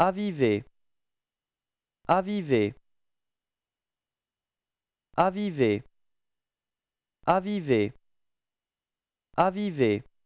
Avivez, avivez, avivez, Aviver. avivez.